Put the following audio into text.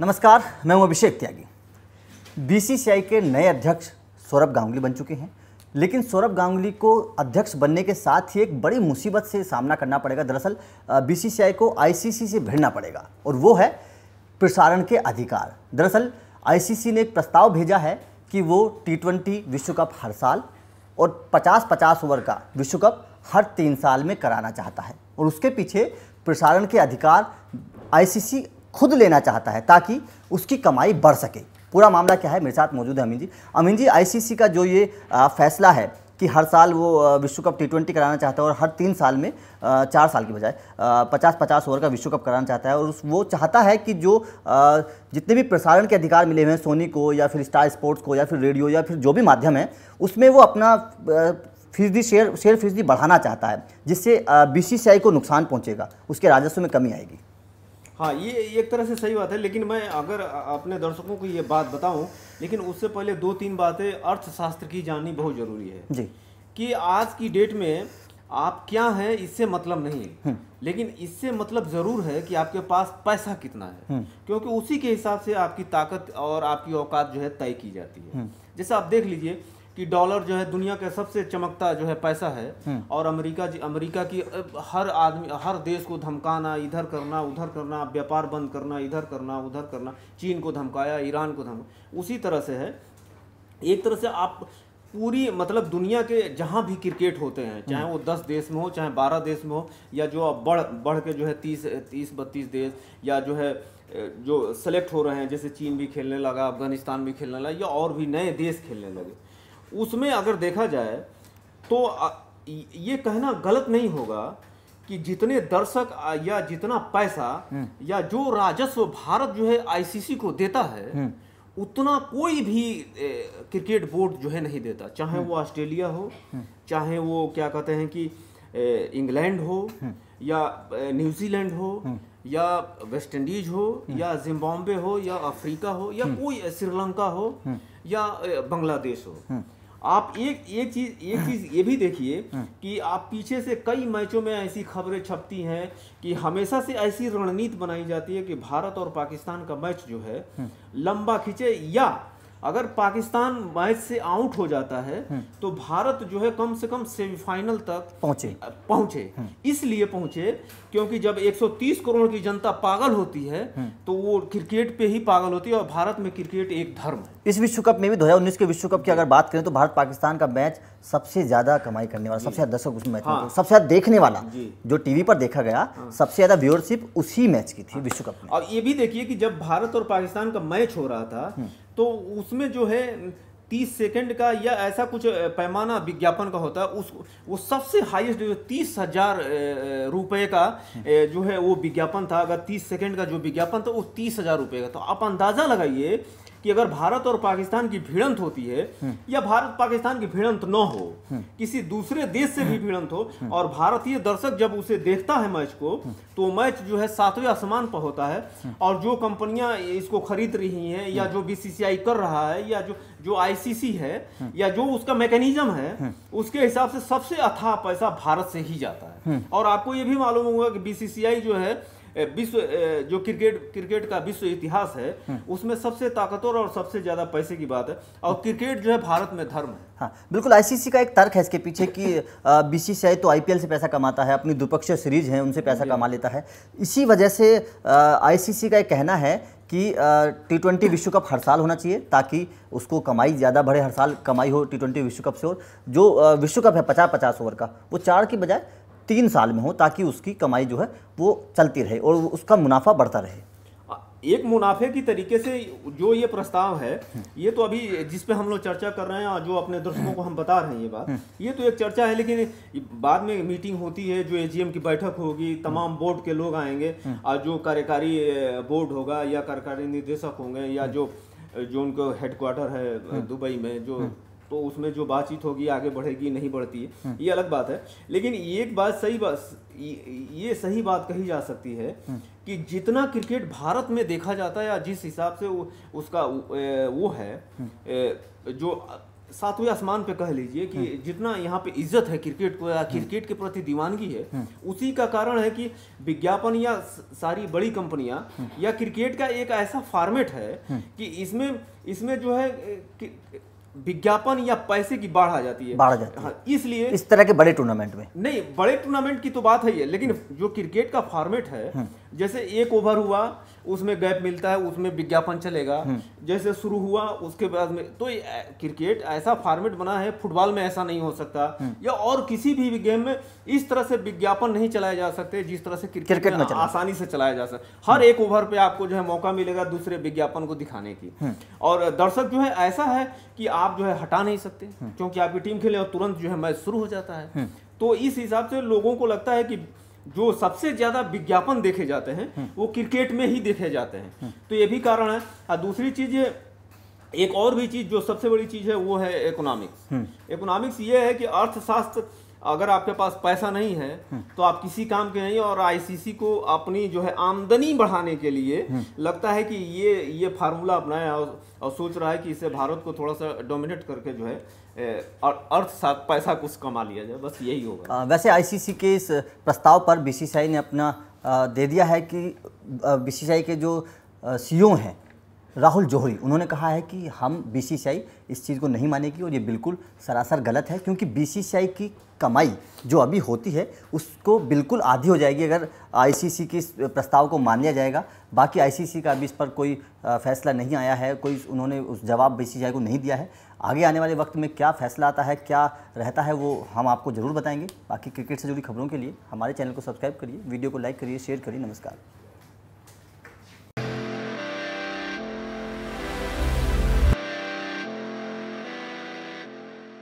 नमस्कार मैं हूं अभिषेक त्यागी बीसीसीआई के नए अध्यक्ष सौरभ गांगुली बन चुके हैं लेकिन सौरभ गांगुली को अध्यक्ष बनने के साथ ही एक बड़ी मुसीबत से सामना करना पड़ेगा दरअसल बीसीसीआई को आईसीसी से भिड़ना पड़ेगा और वो है प्रसारण के अधिकार दरअसल आईसीसी ने एक प्रस्ताव भेजा है कि वो टी ट्वेंटी विश्व कप हर साल और 50-50 ओवर का विश्व कप हर तीन साल में कराना चाहता है और उसके पीछे प्रसारण के अधिकार आईसीसी खुद लेना चाहता है ताकि उसकी कमाई बढ़ सके पूरा मामला क्या है मेरे साथ मौजूद है अमीन जी अमीन जी आईसीसी का जो ये फैसला है कि हर साल वो विश्व कप टी ट्वेंटी कराना चाहता है और हर तीन साल में चार साल की बजाय पचास पचास ओवर का विश्व कप कराना चाहता है और वो चाहता है कि जो जितने भी प्रसारण के अधिकार मिले हुए हैं सोनी को या फिर स्टार स्पोर्ट्स को या फिर रेडियो या फिर जो भी माध्यम है उसमें वो अपना फीसदी शेयर शेयर फीसदी बढ़ाना चाहता है जिससे बी को नुकसान पहुँचेगा उसके राजस्व में कमी आएगी हाँ ये एक तरह से सही बात है लेकिन मैं अगर अपने दर्शकों को ये बात बताऊं लेकिन उससे पहले दो तीन बातें अर्थशास्त्र की जाननी बहुत ज़रूरी है जी कि आज की डेट में आप क्या हैं इससे मतलब नहीं है हम्म। लेकिन इससे मतलब ज़रूर है कि आपके पास पैसा कितना है हम्म। क्योंकि उसी के हिसाब से आपकी ताकत और आपकी औकात जो है तय की जाती है हम्म। जैसे आप देख लीजिए कि डॉलर जो है दुनिया का सबसे चमकता जो है पैसा है हम्म। और अमेरिका जी अमेरिका की हर आदमी हर देश को धमकाना इधर करना उधर करना व्यापार बंद करना इधर करना उधर करना चीन को धमकाया ईरान को धमका उसी तरह से है एक तरह से आप पूरी मतलब दुनिया के जहाँ भी क्रिकेट होते हैं चाहे वो दस देश में हो चाहे बारह देश में हो या जो बढ़ बढ़ के जो है तीस तीस बत्तीस देश या जो है जो सेलेक्ट हो रहे हैं जैसे चीन भी खेलने लगा अफगानिस्तान भी खेलने लगा या और भी नए देश खेलने लगे उसमें अगर देखा जाए तो ये कहना गलत नहीं होगा कि जितने दर्शक या जितना पैसा हम्म। या जो राजस्व भारत जो है आईसीसी को देता है हम्म। उतना कोई भी क्रिकेट बोर्ड जो है नहीं देता चाहे हम्म। वो ऑस्ट्रेलिया हो चाहे वो क्या कहते हैं कि इंग्लैंड हो या न्यूजीलैंड हो या वेस्ट इंडीज हो या जिम्बाब्वे हो या अफ्रीका हो या कोई श्रीलंका हो या बांग्लादेश हो आप एक एक चीज एक हाँ। चीज ये भी देखिए हाँ। कि आप पीछे से कई मैचों में ऐसी खबरें छपती हैं कि हमेशा से ऐसी रणनीति बनाई जाती है कि भारत और पाकिस्तान का मैच जो है हाँ। लंबा खींचे या अगर पाकिस्तान मैच से आउट हो जाता है हम्म। तो भारत जो है कम से कम सेमीफाइनल तक पहुंचे पहुंचे हम्म। इसलिए पहुंचे क्योंकि जब 130 करोड़ की जनता पागल होती है हम्म। तो वो क्रिकेट पे ही पागल होती है और भारत में क्रिकेट एक धर्म है इस विश्व कप में भी 2019 के विश्व कप की अगर बात करें तो भारत पाकिस्तान का मैच सबसे ज्यादा कमाई करने वाला सबसे ज्यादा दर्शक उसमें मैच हाँ। सबसे ज्यादा देखने वाला जो टीवी पर देखा गया हाँ। सबसे ज्यादा व्यूअरशिप उसी मैच की थी हाँ। विश्व कप में और ये भी देखिए कि जब भारत और पाकिस्तान का मैच हो रहा था तो उसमें जो है तीस सेकेंड का या ऐसा कुछ पैमाना विज्ञापन का होता है उस वो सबसे हाईएस्ट जो तीस हजार रुपये का हम्म। जो है वो विज्ञापन था अगर तीस सेकेंड का जो विज्ञापन था वो तीस हजार रुपये का तो आप अंदाज़ा लगाइए कि अगर भारत और पाकिस्तान की भिड़ंत होती है हम्म। या भारत पाकिस्तान की भिड़ंत न हो हम्म। किसी दूसरे देश से भी भिड़ंत हो हम्म। और भारतीय दर्शक जब उसे देखता है मैच को तो मैच जो है सातवें आसमान पर होता है और जो कंपनियां इसको खरीद रही हैं या जो बी कर रहा है या जो जो आईसीसी है या जो उसका मैकेनिज्म है उसके हिसाब से सबसे अथाह पैसा भारत से ही जाता है और आपको ये भी मालूम होगा कि बीसीसीआई जो है विश्व जो क्रिकेट क्रिकेट का विश्व इतिहास है हाँ। उसमें सबसे ताकतवर और सबसे ज़्यादा पैसे की बात है और क्रिकेट जो है भारत में धर्म है हाँ बिल्कुल आईसीसी का एक तर्क है इसके पीछे कि बीसीसीआई तो आईपीएल से पैसा कमाता है अपनी द्विपक्षीय सीरीज है उनसे पैसा कमा लेता है इसी वजह से आईसीसी का एक कहना है कि टी ट्वेंटी विश्व कप हर साल होना चाहिए ताकि उसको कमाई ज़्यादा बढ़े हर साल कमाई हो टी ट्वेंटी विश्व कप से और जो विश्व कप है पचास पचास ओवर का वो चार की बजाय तीन साल में हो ताकि उसकी कमाई जो है वो चलती रहे और उसका मुनाफा बढ़ता रहे एक मुनाफे की तरीके से जो ये प्रस्ताव है ये तो अभी जिस पे हम लोग चर्चा कर रहे हैं और जो अपने दर्शकों को हम बता रहे हैं ये बात हम्म। ये तो एक चर्चा है लेकिन बाद में मीटिंग होती है जो एजीएम की बैठक होगी तमाम बोर्ड के लोग आएंगे और हम्म। जो कार्यकारी बोर्ड होगा या कार्यकारी निदेशक होंगे या जो जो उनको हेडक्वार्टर है हम्म। दुबई में जो तो उसमें जो बातचीत होगी आगे बढ़ेगी नहीं बढ़ती है हम्म। ये अलग बात है लेकिन ये एक बात सही बात ये सही बात कही जा सकती है हम्म। कि जितना क्रिकेट भारत में देखा जाता है या जिस हिसाब से उसका वो है हम्म। जो सातवें आसमान पे कह लीजिए कि जितना यहाँ पे इज्जत है क्रिकेट को या क्रिकेट के प्रति दीवानगी है उसी का कारण है कि विज्ञापन या सारी बड़ी कंपनियां या क्रिकेट का एक ऐसा फॉर्मेट है कि इसमें इसमें जो है विज्ञापन या पैसे की बाढ़ आ जाती है बाढ़ जाती हाँ, इसलिए इस तरह के बड़े टूर्नामेंट में नहीं बड़े टूर्नामेंट की तो बात है ही लेकिन जो क्रिकेट का फॉर्मेट है हम्म। जैसे एक ओवर हुआ उसमें गैप मिलता है उसमें विज्ञापन चलेगा हम्म। जैसे शुरू हुआ उसके बाद में तो क्रिकेट ऐसा फॉर्मेट बना है फुटबॉल में ऐसा नहीं हो सकता हम्म। या और किसी भी गेम में इस तरह से विज्ञापन नहीं चलाए जा सकते जिस तरह से क्रिकेट, क्रिकेट में आसानी से चलाया जा सकता हम्म। हर एक ओवर पे आपको जो है मौका मिलेगा दूसरे विज्ञापन को दिखाने की और दर्शक जो है ऐसा है कि आप जो है हटा नहीं सकते क्योंकि आपकी टीम खेले और तुरंत जो है मैच शुरू हो जाता है तो इस हिसाब से लोगों को लगता है कि जो सबसे ज्यादा विज्ञापन देखे जाते हैं हम्म। वो क्रिकेट में ही देखे जाते हैं हम्म। तो ये भी कारण है और दूसरी चीज एक और भी चीज जो सबसे बड़ी चीज है वो है इकोनॉमिक्स हम्म। इकोनॉमिक्स ये है कि अर्थशास्त्र अगर आपके पास पैसा नहीं है हम्म। तो आप किसी काम के नहीं और आईसीसी को अपनी जो है आमदनी बढ़ाने के लिए हम्म। लगता है कि ये ये फार्मूला अपनाया और, और सोच रहा है कि इसे भारत को थोड़ा सा डोमिनेट करके जो है अर्थ पैसा कुछ कमा लिया जाए बस यही होगा आ, वैसे आईसीसी के इस प्रस्ताव पर बीसीसीआई ने अपना दे दिया है कि बीसीसीआई के जो सीईओ हैं राहुल जोहरी उन्होंने कहा है कि हम बी इस चीज़ को नहीं मानेगी और ये बिल्कुल सरासर गलत है क्योंकि बी की कमाई जो अभी होती है उसको बिल्कुल आधी हो जाएगी अगर आईसीसी के इस प्रस्ताव को मान लिया जाएगा बाकी आईसीसी का अभी इस पर कोई फैसला नहीं आया है कोई उन्होंने उस जवाब बी को नहीं दिया है आगे आने वाले वक्त में क्या फैसला आता है क्या रहता है वो हम आपको ज़रूर बताएंगे बाकी क्रिकेट से जुड़ी खबरों के लिए हमारे चैनल को सब्सक्राइब करिए वीडियो को लाइक करिए शेयर करिए नमस्कार